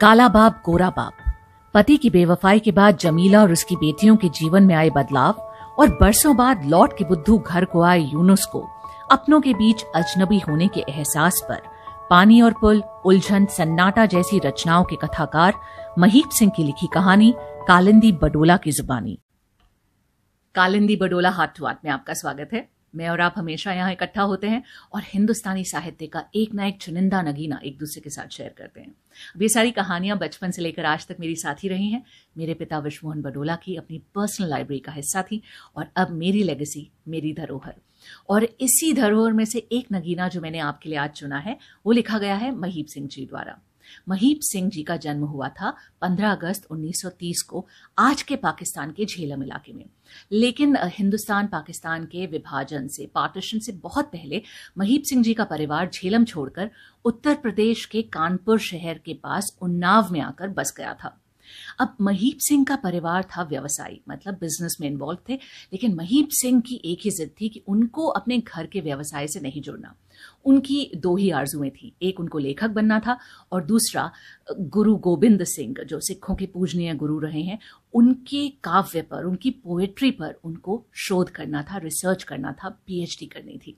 काला बाप गोरा बाप पति की बेवफाई के बाद जमीला और उसकी बेटियों के जीवन में आए बदलाव और बरसों बाद लौट के बुद्धू घर को आए यूनुस को अपनों के बीच अजनबी होने के एहसास पर पानी और पुल उलझन सन्नाटा जैसी रचनाओं के कथाकार महीप सिंह की लिखी कहानी कालिंदी बडोला की जुबानी कालिंदी बडोला हाथ टू हाथ में आपका स्वागत है मैं और आप हमेशा यहाँ इकट्ठा होते हैं और हिंदुस्तानी साहित्य का एक ना एक चुनिंदा नगीना एक दूसरे के साथ शेयर करते हैं अब ये सारी कहानियाँ बचपन से लेकर आज तक मेरी साथी रही हैं मेरे पिता विश्वमोहन बडोला की अपनी पर्सनल लाइब्रेरी का हिस्सा थी और अब मेरी लेगेसी मेरी धरोहर और इसी धरोहर में से एक नगीना जो मैंने आपके लिए आज चुना है वो लिखा गया है महीप सिंह जी द्वारा महीप सिंह जी का जन्म हुआ था 15 अगस्त 1930 को आज के पाकिस्तान के झेलम इलाके में लेकिन हिंदुस्तान पाकिस्तान के विभाजन से पार्टीशन से बहुत पहले महीप सिंह जी का परिवार झेलम छोड़कर उत्तर प्रदेश के कानपुर शहर के पास उन्नाव में आकर बस गया था अब महीप सिंह का परिवार था व्यवसायी मतलब बिजनेस में इन्वॉल्व थे लेकिन महीप सिंह की एक ही जिद थी कि उनको अपने घर के व्यवसाय से नहीं जुड़ना उनकी दो ही आरजुएं थी एक उनको लेखक बनना था और दूसरा गुरु गोविंद सिंह जो सिखों के पूजनीय गुरु रहे हैं उनके काव्य पर उनकी पोएट्री पर उनको शोध करना था रिसर्च करना था पीएचडी करनी थी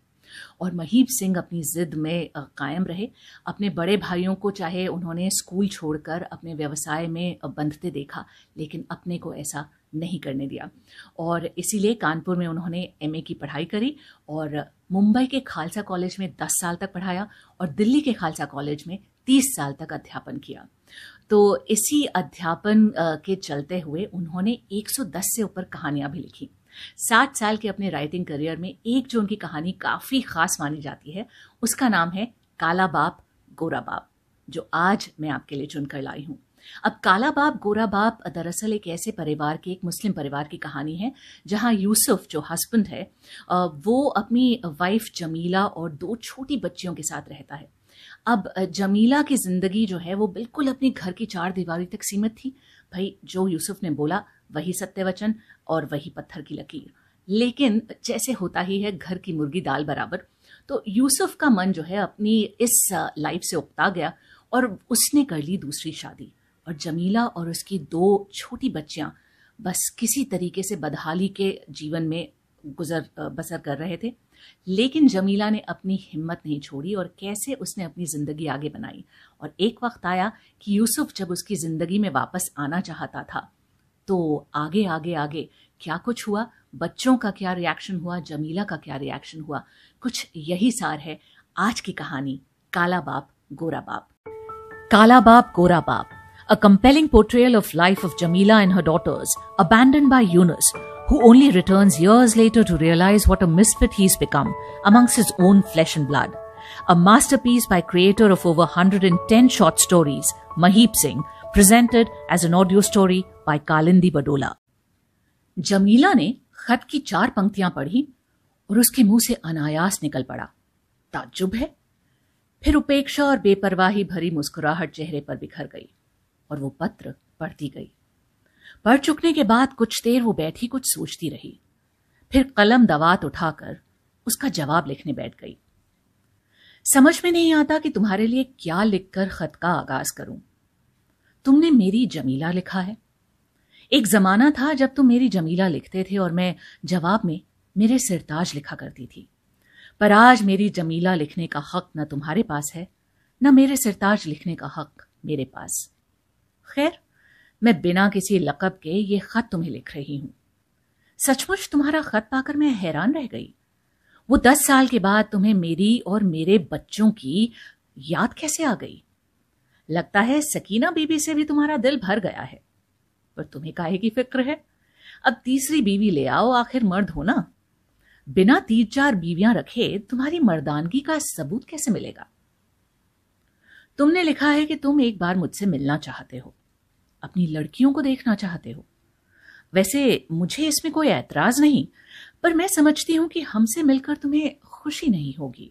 और महीब सिंह अपनी जिद में कायम रहे अपने बड़े भाइयों को चाहे उन्होंने स्कूल छोड़कर अपने व्यवसाय में बंधते देखा लेकिन अपने को ऐसा नहीं करने दिया और इसीलिए कानपुर में उन्होंने एमए की पढ़ाई करी और मुंबई के खालसा कॉलेज में 10 साल तक पढ़ाया और दिल्ली के खालसा कॉलेज में 30 साल तक अध्यापन किया तो इसी अध्यापन के चलते हुए उन्होंने 110 से ऊपर कहानियां भी लिखी सात साल के अपने राइटिंग करियर में एक जो उनकी कहानी काफ़ी खास मानी जाती है उसका नाम है काला बाप गोरा बाप जो आज मैं आपके लिए चुनकर लाई हूँ अब काला बाप गोरा बाप दरअसल एक ऐसे परिवार के एक मुस्लिम परिवार की कहानी है जहाँ यूसुफ जो हस्बैंड है वो अपनी वाइफ जमीला और दो छोटी बच्चियों के साथ रहता है अब जमीला की ज़िंदगी जो है वो बिल्कुल अपने घर की चार दीवारी तक सीमित थी भाई जो यूसुफ ने बोला वही सत्यवचन और वही पत्थर की लकीर लेकिन जैसे होता ही है घर की मुर्गी दाल बराबर तो यूसुफ का मन जो है अपनी इस लाइफ से उपता गया और उसने कर ली दूसरी शादी और जमीला और उसकी दो छोटी बच्चियाँ बस किसी तरीके से बदहाली के जीवन में गुजर बसर कर रहे थे लेकिन जमीला ने अपनी हिम्मत नहीं छोड़ी और कैसे उसने अपनी ज़िंदगी आगे बनाई और एक वक्त आया कि यूसुफ जब उसकी ज़िंदगी में वापस आना चाहता था तो आगे आगे आगे क्या कुछ हुआ बच्चों का क्या रिएक्शन हुआ जमीला का क्या रिएक्शन हुआ कुछ यही सार है आज की कहानी काला बाप गोरा बाप काला बाप गोरा बाप a compelling portrayal of life of Jamila and her daughters, abandoned by Yunus, who only returns years later to realize what a misfit he's become amongst his own flesh and blood. A masterpiece by creator of over 110 short stories, Mahip Singh, presented as an audio story by Kalindi Badola. Jamila ne khat ki char panktiyan padhi aur uske muh se anayas nikal pada. ताज्जुब है फिर उपेक्षा और बेपरवाही भरी मुस्कुराहट चेहरे पर बिखर गई और वो पत्र पढ़ती गई पढ़ चुकने के बाद कुछ देर वो बैठी कुछ सोचती रही फिर कलम दवात उठाकर उसका जवाब लिखने बैठ गई समझ में नहीं आता कि तुम्हारे लिए क्या लिखकर खत का आगाज करूं तुमने मेरी जमीला लिखा है एक जमाना था जब तुम मेरी जमीला लिखते थे और मैं जवाब में मेरे सिरताज लिखा करती थी पर आज मेरी जमीला लिखने का हक न तुम्हारे पास है न मेरे सिरताज लिखने का हक मेरे पास खैर मैं बिना किसी लकब के ये खत तुम्हें लिख रही हूं सचमुच तुम्हारा खत पाकर मैं हैरान रह गई वो दस साल के बाद तुम्हें मेरी और मेरे बच्चों की याद कैसे आ गई लगता है सकीना बीबी से भी तुम्हारा दिल भर गया है पर तुम्हें काहे की फिक्र है अब तीसरी बीवी ले आओ आखिर मर्द हो ना बिना तीन चार बीवियां रखे तुम्हारी मर्दानगी का सबूत कैसे मिलेगा तुमने लिखा है कि तुम एक बार मुझसे मिलना चाहते हो अपनी लड़कियों को देखना चाहते हो वैसे मुझे इसमें कोई ऐतराज नहीं पर मैं समझती हूं कि हमसे मिलकर तुम्हें खुशी नहीं होगी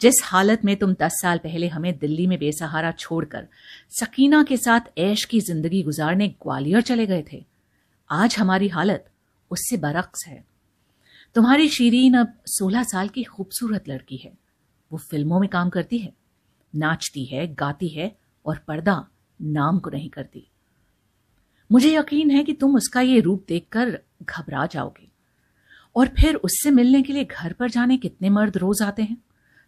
जिस हालत में तुम दस साल पहले हमें दिल्ली में बेसहारा छोड़कर सकीना के साथ ऐश की जिंदगी गुजारने ग्वालियर चले गए थे आज हमारी हालत उससे बरक्स है तुम्हारी शीरीन अब सोलह साल की खूबसूरत लड़की है वो फिल्मों में काम करती है नाचती है गाती है और पर्दा नाम को नहीं करती मुझे यकीन है कि तुम उसका ये रूप देखकर घबरा जाओगे और फिर उससे मिलने के लिए घर पर जाने कितने मर्द रोज आते हैं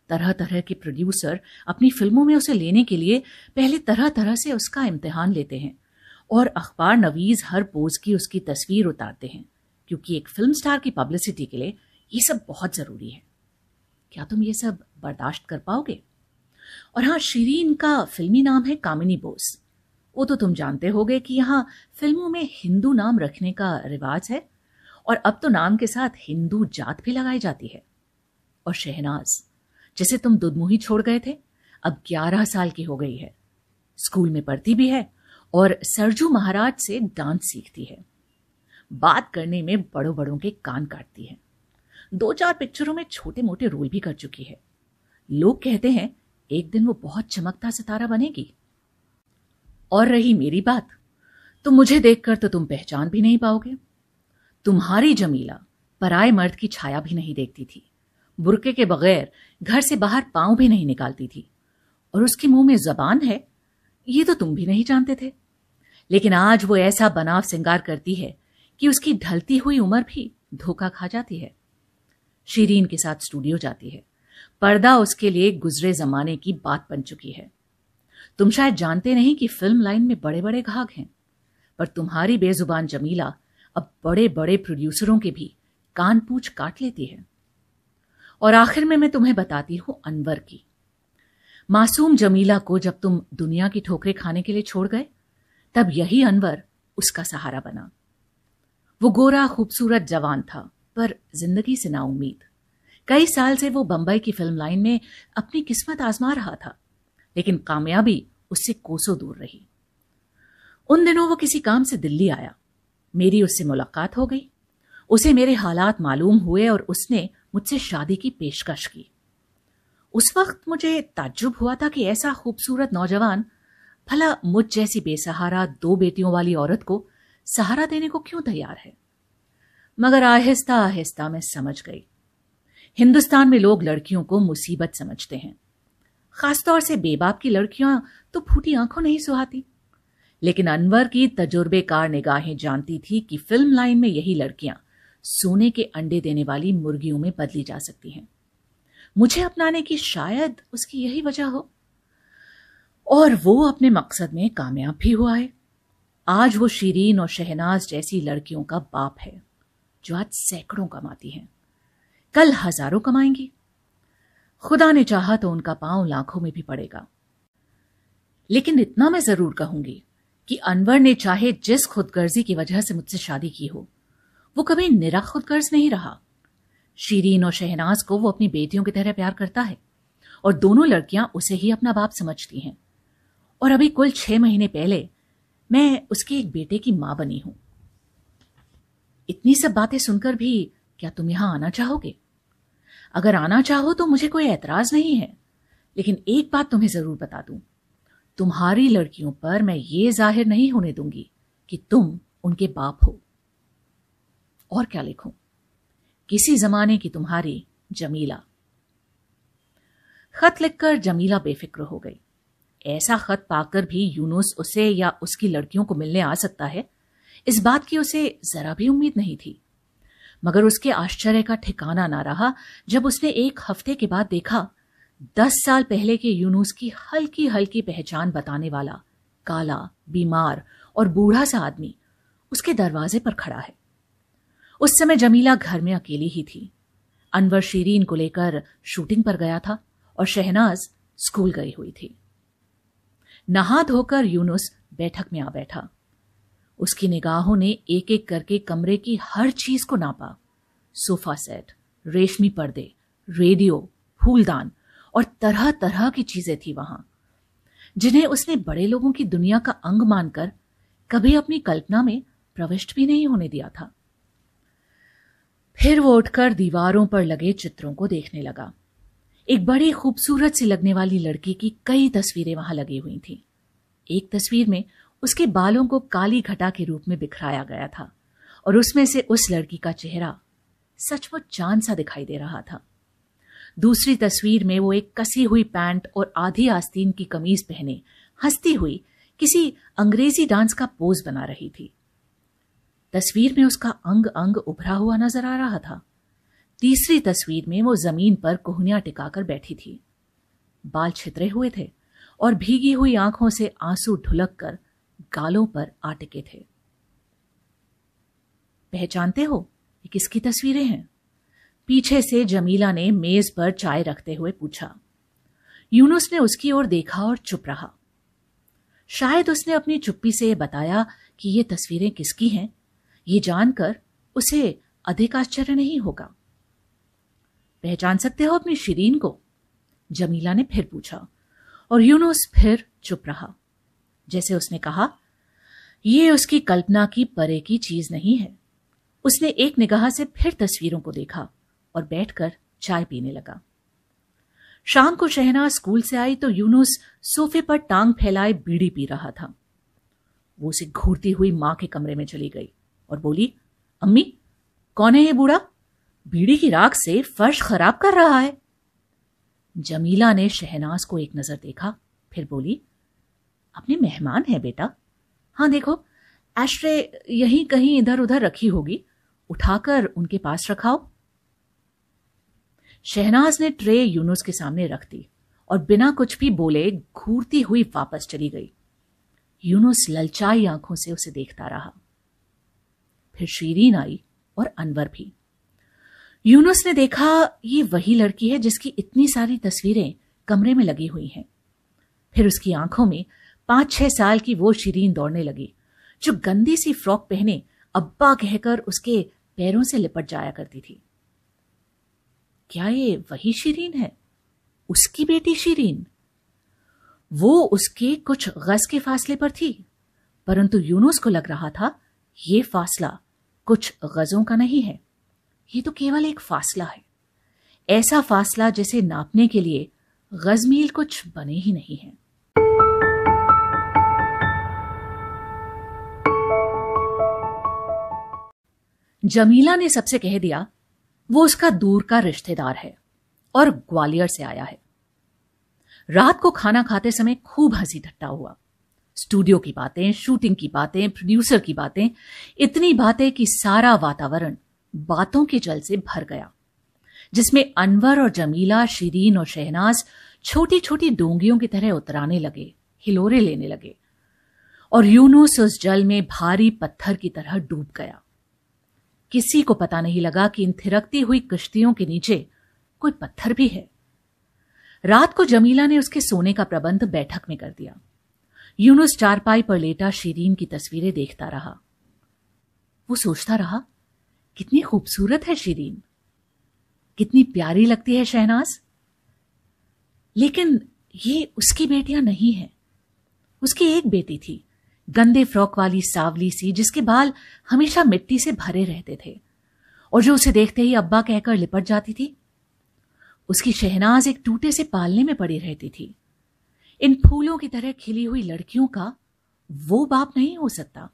तरह तरह के प्रोड्यूसर अपनी फिल्मों में उसे लेने के लिए पहले तरह तरह से उसका इम्तहान लेते हैं और अखबार नवीज हर पोज की उसकी तस्वीर उतारते हैं क्योंकि एक फिल्म स्टार की पब्लिसिटी के लिए ये सब बहुत ज़रूरी है क्या तुम ये सब बर्दाश्त कर पाओगे और हाँ शीरीन का फिल्मी नाम है कामिनी बोस वो तो तुम जानते हो कि यहाँ फिल्मों में हिंदू नाम रखने का रिवाज है और अब तो नाम के साथ हिंदू जात भी लगाई जाती है और शहनाज जिसे तुम दुदमुही छोड़ गए थे अब 11 साल की हो गई है स्कूल में पढ़ती भी है और सरजू महाराज से डांस सीखती है बात करने में बड़ों बड़ों के कान काटती है दो चार पिक्चरों में छोटे मोटे रोल भी कर चुकी है लोग कहते हैं एक दिन वो बहुत चमकता सितारा बनेगी और रही मेरी बात तो मुझे देखकर तो तुम पहचान भी नहीं पाओगे तुम्हारी जमीला पराए मर्द की छाया भी नहीं देखती थी बुरके के बगैर घर से बाहर पांव भी नहीं निकालती थी और उसके मुंह में जबान है ये तो तुम भी नहीं जानते थे लेकिन आज वो ऐसा बनाव सिंगार करती है कि उसकी ढलती हुई उम्र भी धोखा खा जाती है शीरीन के साथ स्टूडियो जाती है पर्दा उसके लिए गुजरे जमाने की बात बन चुकी है तुम शायद जानते नहीं कि फिल्म लाइन में बड़े बड़े घाघ हैं पर तुम्हारी बेजुबान जमीला अब बड़े बड़े प्रोड्यूसरों के भी कान पूछ काट लेती है और आखिर में मैं तुम्हें बताती हूं अनवर की मासूम जमीला को जब तुम दुनिया की ठोकरें खाने के लिए छोड़ गए तब यही अनवर उसका सहारा बना वो गोरा खूबसूरत जवान था पर जिंदगी से ना उम्मीद कई साल से वो बम्बई की फिल्म लाइन में अपनी किस्मत आजमा रहा था लेकिन कामयाबी उससे कोसों दूर रही उन दिनों वो किसी काम से दिल्ली आया मेरी उससे मुलाकात हो गई उसे मेरे हालात मालूम हुए और उसने मुझसे शादी की पेशकश की उस वक्त मुझे ताज्जुब हुआ था कि ऐसा खूबसूरत नौजवान भला मुझ जैसी बेसहारा दो बेटियों वाली औरत को सहारा देने को क्यों तैयार है मगर आहिस्ता आहिस्ता मैं समझ गई हिंदुस्तान में लोग लड़कियों को मुसीबत समझते हैं खासतौर से बेबाप की लड़कियां तो फूटी आंखों नहीं सुहाती लेकिन अनवर की तजुर्बेकार निगाहें जानती थी कि फिल्म लाइन में यही लड़कियां सोने के अंडे देने वाली मुर्गियों में बदली जा सकती हैं मुझे अपनाने की शायद उसकी यही वजह हो और वो अपने मकसद में कामयाब भी हुआ है आज वो शीरीन और शहनाज जैसी लड़कियों का बाप है जो आज सैकड़ों कमाती हैं कल हजारों कमाएंगी खुदा ने चाहा तो उनका पांव लाखों में भी पड़ेगा लेकिन इतना मैं जरूर कहूंगी कि अनवर ने चाहे जिस खुदगर्जी की वजह से मुझसे शादी की हो वो कभी निरा खुदगर्ज नहीं रहा शीरीन और शहनाज को वो अपनी बेटियों की तरह प्यार करता है और दोनों लड़कियां उसे ही अपना बाप समझती हैं और अभी कुल छह महीने पहले मैं उसके एक बेटे की मां बनी हूं इतनी सब बातें सुनकर भी क्या तुम यहां आना चाहोगे अगर आना चाहो तो मुझे कोई एतराज नहीं है लेकिन एक बात तुम्हें जरूर बता दूं तुम्हारी लड़कियों पर मैं ये जाहिर नहीं होने दूंगी कि तुम उनके बाप हो और क्या लिखूं किसी जमाने की तुम्हारी जमीला खत लिखकर जमीला बेफिक्र हो गई ऐसा खत पाकर भी यूनुस उसे या उसकी लड़कियों को मिलने आ सकता है इस बात की उसे जरा भी उम्मीद नहीं थी मगर उसके आश्चर्य का ठिकाना ना रहा जब उसने एक हफ्ते के बाद देखा दस साल पहले के यूनुस की हल्की हल्की पहचान बताने वाला काला बीमार और बूढ़ा सा आदमी उसके दरवाजे पर खड़ा है उस समय जमीला घर में अकेली ही थी अनवर शीरीन को लेकर शूटिंग पर गया था और शहनाज स्कूल गई हुई थी नहा धोकर यूनुस बैठक में आ बैठा उसकी निगाहों ने एक एक करके कमरे की हर चीज को नापा सोफा सेट रेशमी पर्दे रेडियो फूलदान और तरह तरह की चीजें थी वहां जिन्हें उसने बड़े लोगों की दुनिया का अंग मानकर कभी अपनी कल्पना में प्रविष्ट भी नहीं होने दिया था फिर वो उठकर दीवारों पर लगे चित्रों को देखने लगा एक बड़ी खूबसूरत सी लगने वाली लड़की की कई तस्वीरें वहां लगी हुई थी एक तस्वीर में उसके बालों को काली घटा के रूप में बिखराया गया था और उसमें से उस लड़की का चेहरा सचमुच चांद सा दिखाई दे रहा था दूसरी तस्वीर में वो एक कसी हुई पैंट और आधी आस्तीन की कमीज पहने हंसती हुई किसी अंग्रेजी डांस का पोज बना रही थी तस्वीर में उसका अंग अंग उभरा हुआ नजर आ रहा था तीसरी तस्वीर में वो जमीन पर कोहनिया टिकाकर बैठी थी बाल छितरे हुए थे और भीगी हुई आंखों से आंसू ढुलक कर गालों पर आटके थे पहचानते हो ये किसकी तस्वीरें हैं पीछे से जमीला ने मेज पर चाय रखते हुए पूछा यूनुस ने उसकी ओर देखा और चुप रहा शायद उसने अपनी चुप्पी से बताया कि ये तस्वीरें किसकी हैं ये जानकर उसे अधिक आश्चर्य नहीं होगा पहचान सकते हो अपनी शिरीन को जमीला ने फिर पूछा और यूनुस फिर चुप रहा जैसे उसने कहा ये उसकी कल्पना की परे की चीज नहीं है उसने एक निगाह से फिर तस्वीरों को देखा और बैठकर चाय पीने लगा शाम को शहना स्कूल से आई तो यूनुस सोफे पर टांग फैलाए बीड़ी पी रहा था वो उसे घूरती हुई मां के कमरे में चली गई और बोली अम्मी कौन है ये बूढ़ा बीड़ी की राख से फर्श खराब कर रहा है जमीला ने शहनाज को एक नजर देखा फिर बोली अपने मेहमान है बेटा हाँ देखो एश्ट्रे यही कहीं इधर उधर रखी होगी उठाकर उनके पास रखाओ शहनाज ने ट्रे यूनुस के सामने रख दी और बिना कुछ भी बोले घूरती हुई वापस चली गई यूनुस ललचाई आंखों से उसे देखता रहा फिर शीरीन आई और अनवर भी यूनुस ने देखा ये वही लड़की है जिसकी इतनी सारी तस्वीरें कमरे में लगी हुई हैं फिर उसकी आंखों में पांच छह साल की वो शिरीन दौड़ने लगी जो गंदी सी फ्रॉक पहने अब्बा कहकर उसके पैरों से लिपट जाया करती थी क्या ये वही शिरीन है उसकी बेटी शिरीन वो उसके कुछ गज के फासले पर थी परंतु यूनुस को लग रहा था ये फासला कुछ गजों का नहीं है ये तो केवल एक फासला है ऐसा फासला जिसे नापने के लिए गजमील कुछ बने ही नहीं हैं जमीला ने सबसे कह दिया वो उसका दूर का रिश्तेदार है और ग्वालियर से आया है रात को खाना खाते समय खूब हंसी ठट्टा हुआ स्टूडियो की बातें शूटिंग की बातें प्रोड्यूसर की बातें इतनी बातें कि सारा वातावरण बातों के जल से भर गया जिसमें अनवर और जमीला शीरीन और शहनाज छोटी छोटी डोंगियों की तरह उतराने लगे हिलोरे लेने लगे और यूनुस उस जल में भारी पत्थर की तरह डूब गया किसी को पता नहीं लगा कि इन थिरकती हुई कश्तियों के नीचे कोई पत्थर भी है रात को जमीला ने उसके सोने का प्रबंध बैठक में कर दिया यूनुस चारपाई पर लेटा शीरीन की तस्वीरें देखता रहा वो सोचता रहा कितनी खूबसूरत है शीरीन कितनी प्यारी लगती है शहनाज लेकिन ये उसकी बेटियां नहीं है उसकी एक बेटी थी गंदे फ्रॉक वाली सावली सी जिसके बाल हमेशा मिट्टी से भरे रहते थे और जो उसे देखते ही अब्बा कहकर लिपट जाती थी उसकी शहनाज एक टूटे से पालने में पड़ी रहती थी इन फूलों की तरह खिली हुई लड़कियों का वो बाप नहीं हो सकता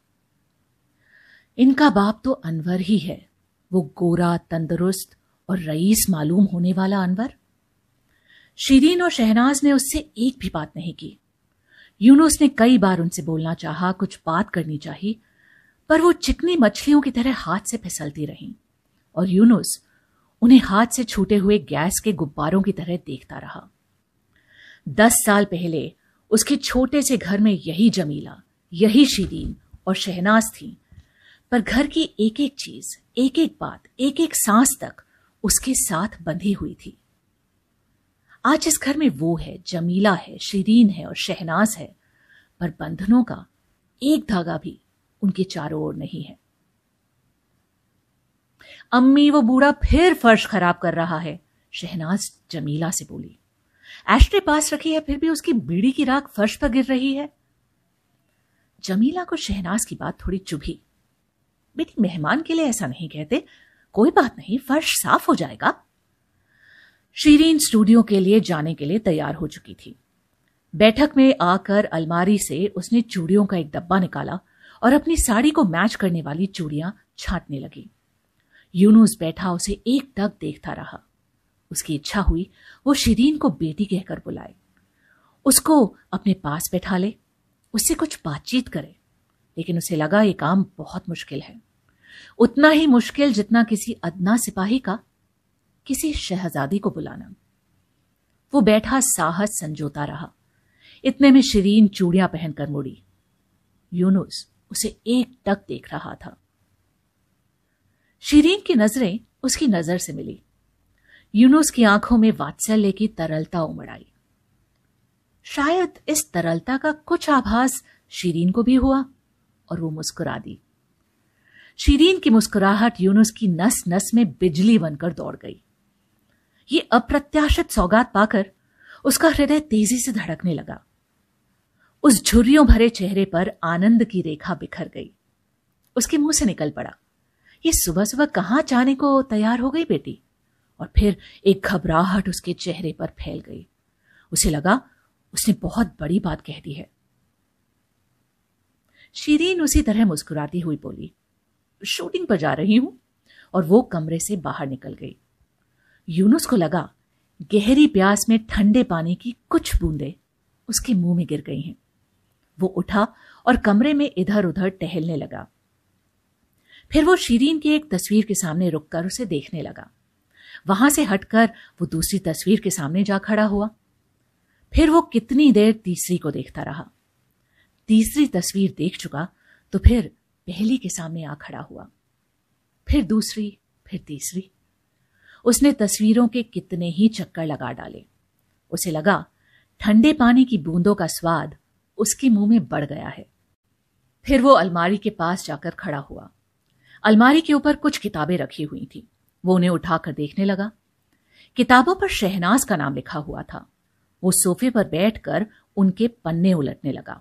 इनका बाप तो अनवर ही है वो गोरा तंदुरुस्त और रईस मालूम होने वाला अनवर शीरीन और शहनाज ने उससे एक भी बात नहीं की यूनुस ने कई बार उनसे बोलना चाहा कुछ बात करनी चाहिए पर वो चिकनी मछलियों की तरह हाथ से फिसलती रहीं और यूनुस उन्हें हाथ से छूटे हुए गैस के गुब्बारों की तरह देखता रहा दस साल पहले उसके छोटे से घर में यही जमीला यही शीरीन और शहनाज थी पर घर की एक एक चीज एक एक बात एक एक सांस तक उसके साथ बंधी हुई थी आज इस घर में वो है जमीला है शरीन है और शहनाज है पर बंधनों का एक धागा भी उनके चारों ओर नहीं है अम्मी वो बूढ़ा फिर फर्श खराब कर रहा है शहनाज जमीला से बोली एश्ट्रे पास रखी है फिर भी उसकी बीड़ी की राख फर्श पर गिर रही है जमीला को शहनाज की बात थोड़ी चुभी बेटी मेहमान के लिए ऐसा नहीं कहते कोई बात नहीं फर्श साफ हो जाएगा शीरीन स्टूडियो के लिए जाने के लिए तैयार हो चुकी थी बैठक में आकर अलमारी से उसने चूड़ियों का एक डब्बा निकाला और अपनी साड़ी को मैच करने वाली चूड़ियां छांटने लगी यूनुस बैठा उसे एक तक देखता रहा उसकी इच्छा हुई वो शीरीन को बेटी कहकर बुलाए उसको अपने पास बैठा ले उससे कुछ बातचीत करे लेकिन उसे लगा ये काम बहुत मुश्किल है उतना ही मुश्किल जितना किसी अदना सिपाही का किसी शहजादी को बुलाना वो बैठा साहस संजोता रहा इतने में शरीन चूड़ियां पहनकर मुड़ी यूनुस उसे एक टक देख रहा था शीरीन की नजरें उसकी नजर से मिली यूनुस की आंखों में वात्सल्य की तरलता उमड़ आई शायद इस तरलता का कुछ आभास शीरीन को भी हुआ और वो मुस्कुरा दी शीरीन की मुस्कुराहट यूनुस की नस नस में बिजली बनकर दौड़ गई ये अप्रत्याशित सौगात पाकर उसका हृदय तेजी से धड़कने लगा उस झुर्रियों भरे चेहरे पर आनंद की रेखा बिखर गई उसके मुंह से निकल पड़ा ये सुबह सुबह कहां जाने को तैयार हो गई बेटी और फिर एक घबराहट उसके चेहरे पर फैल गई उसे लगा उसने बहुत बड़ी बात कह दी है शीरीन उसी तरह मुस्कुराती हुई बोली शूटिंग पर जा रही हूं और वो कमरे से बाहर निकल गई यूनुस को लगा गहरी प्यास में ठंडे पानी की कुछ बूंदे उसके मुंह में गिर गई हैं वो उठा और कमरे में इधर उधर टहलने लगा फिर वो शीरीन की एक तस्वीर के सामने रुककर उसे देखने लगा वहां से हटकर वो दूसरी तस्वीर के सामने जा खड़ा हुआ फिर वो कितनी देर तीसरी को देखता रहा तीसरी तस्वीर देख चुका तो फिर पहली के सामने आ खड़ा हुआ फिर दूसरी फिर तीसरी उसने तस्वीरों के कितने ही चक्कर लगा डाले उसे लगा ठंडे पानी की बूंदों का स्वाद उसके मुंह में बढ़ गया है फिर वो अलमारी के पास जाकर खड़ा हुआ अलमारी के ऊपर कुछ किताबें रखी हुई थी वो उन्हें उठाकर देखने लगा किताबों पर शहनाज का नाम लिखा हुआ था वो सोफे पर बैठकर उनके पन्ने उलटने लगा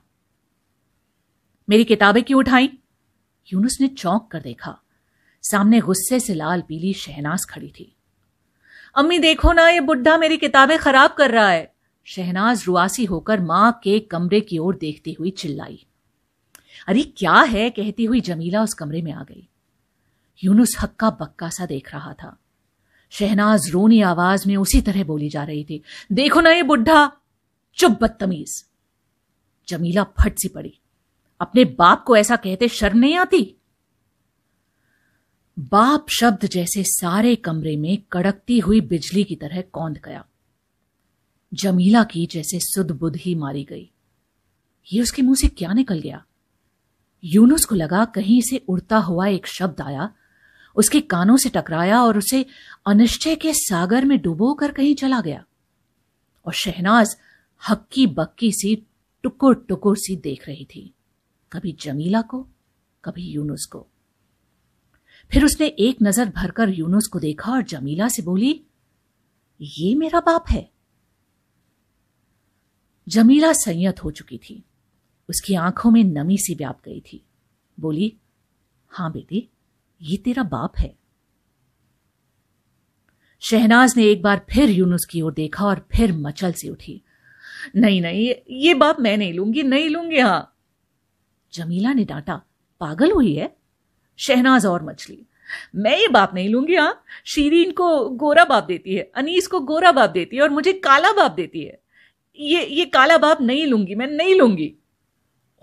मेरी किताबें क्यों उठाई यूनुस ने चौंक कर देखा सामने गुस्से से लाल पीली शहनाज खड़ी थी अम्मी देखो ना ये बुढ़ा मेरी किताबें खराब कर रहा है शहनाज रुआसी होकर माँ के कमरे की ओर देखती हुई चिल्लाई अरे क्या है कहती हुई जमीला उस कमरे में आ गई यूनुस हक्का बक्का सा देख रहा था शहनाज रोनी आवाज में उसी तरह बोली जा रही थी देखो ना ये बुढ़ा चुप बदतमीज जमीला फट सी पड़ी अपने बाप को ऐसा कहते शर्म नहीं आती बाप शब्द जैसे सारे कमरे में कड़कती हुई बिजली की तरह कौंध गया जमीला की जैसे सुदबुद ही मारी गई ये उसके मुंह से क्या निकल गया यूनुस को लगा कहीं से उड़ता हुआ एक शब्द आया उसके कानों से टकराया और उसे अनिश्चय के सागर में डुबो कर कहीं चला गया और शहनाज हक्की बक्की सी टुकुर टुकुर सी देख रही थी कभी जमीला को कभी यूनुस को फिर उसने एक नजर भरकर यूनुस को देखा और जमीला से बोली ये मेरा बाप है जमीला संयत हो चुकी थी उसकी आंखों में नमी सी व्याप गई थी बोली हां बेटी ये तेरा बाप है शहनाज ने एक बार फिर यूनुस की ओर देखा और फिर मचल से उठी नहीं नहीं ये बाप मैं नहीं लूंगी नहीं लूंगी हां जमीला ने डांटा पागल हुई है शहनाज और मछली मैं ये बाप नहीं लूंगी हाँ शीरीन को गोरा बाप देती है अनीस को गोरा बाप देती है और मुझे काला बाप देती है ये ये काला बाप नहीं लूंगी मैं नहीं लूंगी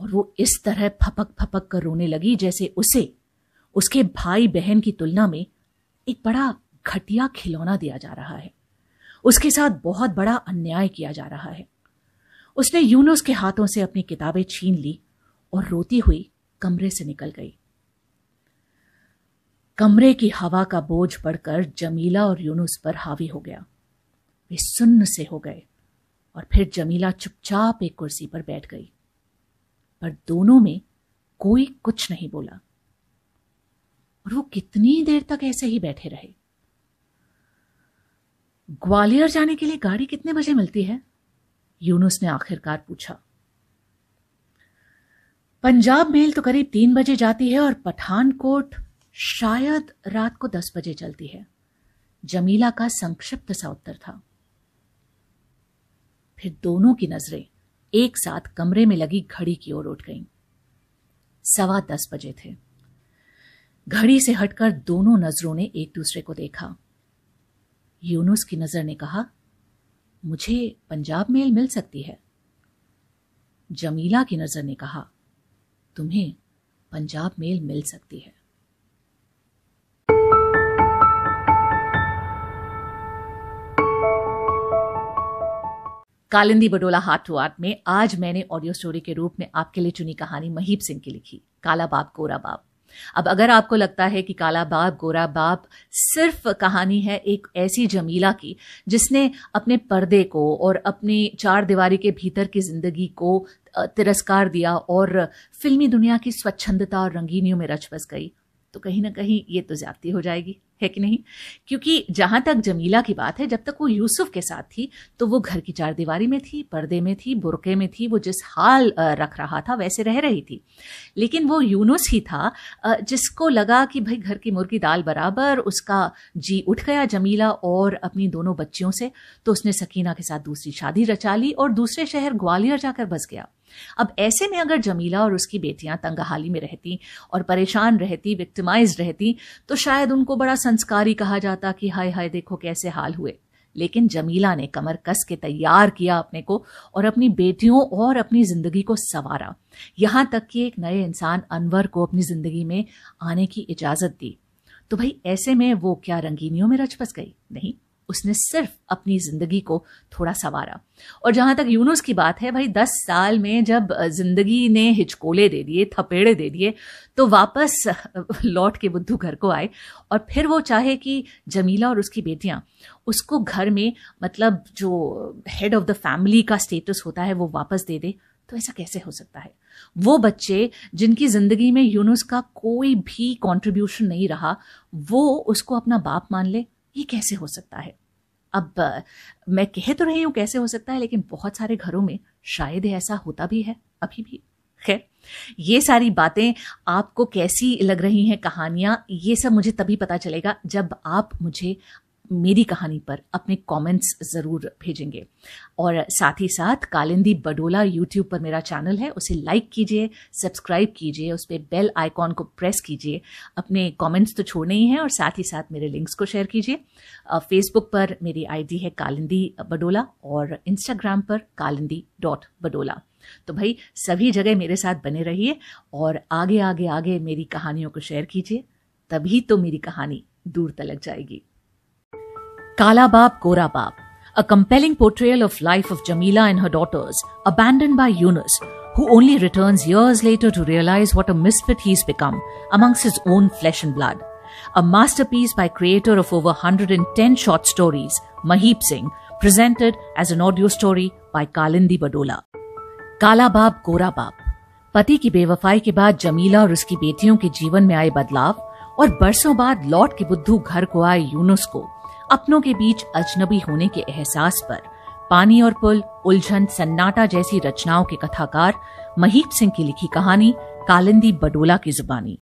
और वो इस तरह फपक फपक कर रोने लगी जैसे उसे उसके भाई बहन की तुलना में एक बड़ा घटिया खिलौना दिया जा रहा है उसके साथ बहुत बड़ा अन्याय किया जा रहा है उसने यूनुस के हाथों से अपनी किताबें छीन ली और रोती हुई कमरे से निकल गई कमरे की हवा का बोझ पड़कर जमीला और यूनुस पर हावी हो गया वे सुन्न से हो गए और फिर जमीला चुपचाप एक कुर्सी पर बैठ गई पर दोनों में कोई कुछ नहीं बोला और वो कितनी देर तक ऐसे ही बैठे रहे ग्वालियर जाने के लिए गाड़ी कितने बजे मिलती है यूनुस ने आखिरकार पूछा पंजाब मेल तो करीब तीन बजे जाती है और पठानकोट शायद रात को दस बजे चलती है जमीला का संक्षिप्त सा उत्तर था फिर दोनों की नजरें एक साथ कमरे में लगी घड़ी की ओर उठ गईं। सवा दस बजे थे घड़ी से हटकर दोनों नजरों ने एक दूसरे को देखा यूनुस की नजर ने कहा मुझे पंजाब मेल मिल सकती है जमीला की नजर ने कहा तुम्हें पंजाब मेल मिल सकती है कालिंदी बडोला हाथ टू आर्ट में आज मैंने ऑडियो स्टोरी के रूप में आपके लिए चुनी कहानी महीप सिंह की लिखी काला बाप गोरा बाप अब अगर आपको लगता है कि काला बाप गोरा बाप सिर्फ कहानी है एक ऐसी जमीला की जिसने अपने पर्दे को और अपने चार दीवारी के भीतर की जिंदगी को तिरस्कार दिया और फिल्मी दुनिया की स्वच्छंदता और रंगीनियों में रच बस गई तो कहीं ना कहीं ये तो ज्यादती हो जाएगी है कि नहीं क्योंकि जहाँ तक जमीला की बात है जब तक वो यूसुफ के साथ थी तो वो घर की चार दीवारी में थी पर्दे में थी बुरके में थी वो जिस हाल रख रहा था वैसे रह रही थी लेकिन वो यूनुस ही था जिसको लगा कि भाई घर की मुर्गी दाल बराबर उसका जी उठ गया जमीला और अपनी दोनों बच्चियों से तो उसने सकीना के साथ दूसरी शादी रचा ली और दूसरे शहर ग्वालियर जाकर बस गया अब ऐसे में अगर जमीला और उसकी बेटियां तंगहाली में रहती और परेशान रहती विक्टिमाइज रहती तो शायद उनको बड़ा संस्कारी कहा जाता कि हाय हाय देखो कैसे हाल हुए लेकिन जमीला ने कमर कस के तैयार किया अपने को और अपनी बेटियों और अपनी जिंदगी को संवारा यहाँ तक कि एक नए इंसान अनवर को अपनी जिंदगी में आने की इजाजत दी तो भाई ऐसे में वो क्या रंगीनियों में रच बस गई नहीं उसने सिर्फ अपनी ज़िंदगी को थोड़ा संवारा और जहाँ तक यूनुस की बात है भाई दस साल में जब ज़िंदगी ने हिचकोले दे दिए थपेड़े दे दिए तो वापस लौट के बुद्धू घर को आए और फिर वो चाहे कि जमीला और उसकी बेटियाँ उसको घर में मतलब जो हेड ऑफ़ द फैमिली का स्टेटस होता है वो वापस दे दे तो ऐसा कैसे हो सकता है वो बच्चे जिनकी ज़िंदगी में यूनुस का कोई भी कंट्रीब्यूशन नहीं रहा वो उसको अपना बाप मान ले ये कैसे हो सकता है अब मैं कह तो रही हूँ कैसे हो सकता है लेकिन बहुत सारे घरों में शायद ऐसा होता भी है अभी भी खैर ये सारी बातें आपको कैसी लग रही हैं कहानियाँ ये सब मुझे तभी पता चलेगा जब आप मुझे मेरी कहानी पर अपने कमेंट्स ज़रूर भेजेंगे और साथ ही साथ कालिंदी बडोला यूट्यूब पर मेरा चैनल है उसे लाइक कीजिए सब्सक्राइब कीजिए उस पर बेल आइकॉन को प्रेस कीजिए अपने कमेंट्स तो छोड़ने ही हैं और साथ ही साथ मेरे लिंक्स को शेयर कीजिए फेसबुक पर मेरी आईडी है कालिंदी बडोला और इंस्टाग्राम पर कालिंदी डॉट बडोला तो भाई सभी जगह मेरे साथ बने रहिए और आगे आगे आगे मेरी कहानियों को शेयर कीजिए तभी तो मेरी कहानी दूर तलक जाएगी Kala Bab Gora Bab, a compelling portrayal of life of Jamila and her daughters, abandoned by Yunus, who only returns years later to realize what a misfit he's become amongst his own flesh and blood. A masterpiece by creator of over 110 short stories, Mahip Singh, presented as an audio story by Kalindi Badola. Kalabab बाप गोरा बाप पति की बेवफाई के बाद जमीला और उसकी बेटियों के जीवन में आए बदलाव और बरसों बाद लौट के बुद्धू घर को आए यूनुस को अपनों के बीच अजनबी होने के एहसास पर पानी और पुल उलझन सन्नाटा जैसी रचनाओं के कथाकार महीप सिंह की लिखी कहानी कालिंदी बडोला की जुबानी